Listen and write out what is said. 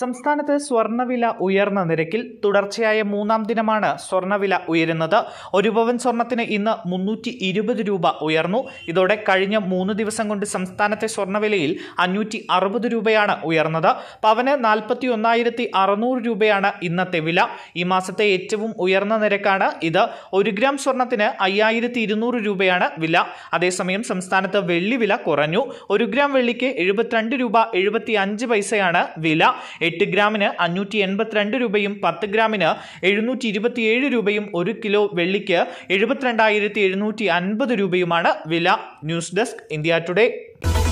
സംസ്ഥാനത്ത് സ്വർണ്ണവില ഉയർന്ന നിരക്കിൽ തുടർച്ചയായ മൂന്നാം ദിനമാണ് സ്വർണ്ണവില ഉയരുന്നത് ഒരു പവൻ സ്വർണത്തിന് ഇന്ന് മുന്നൂറ്റി ഇരുപത് രൂപ ഉയർന്നു ഇതോടെ കഴിഞ്ഞ മൂന്ന് ദിവസം കൊണ്ട് സംസ്ഥാനത്തെ സ്വർണ്ണവിലയിൽ അഞ്ഞൂറ്റി അറുപത് രൂപയാണ് ഉയർന്നത് പവന് നാൽപ്പത്തി ഒന്നായിരത്തി അറുന്നൂറ് രൂപയാണ് ഇന്നത്തെ വില ഈ മാസത്തെ ഏറ്റവും ഉയർന്ന നിരക്കാണ് ഇത് ഒരു ഗ്രാം സ്വർണത്തിന് അയ്യായിരത്തി ഇരുന്നൂറ് രൂപയാണ് വില അതേസമയം സംസ്ഥാനത്ത് വെള്ളി വില കുറഞ്ഞു ഒരു ഗ്രാം വെള്ളിക്ക് എഴുപത്തിരണ്ട് രൂപ എഴുപത്തി അഞ്ച് പൈസയാണ് വില എട്ട് ഗ്രാമിന് അഞ്ഞൂറ്റി എൺപത്തിരണ്ട് രൂപയും പത്ത് ഗ്രാമിന് എഴുന്നൂറ്റി ഇരുപത്തിയേഴ് രൂപയും ഒരു കിലോ വെള്ളിക്ക് എഴുപത്തിരണ്ടായിരത്തി എഴുന്നൂറ്റി അൻപത് രൂപയുമാണ് വില ന്യൂസ് ഡെസ്ക് ഇന്ത്യ ടുഡേ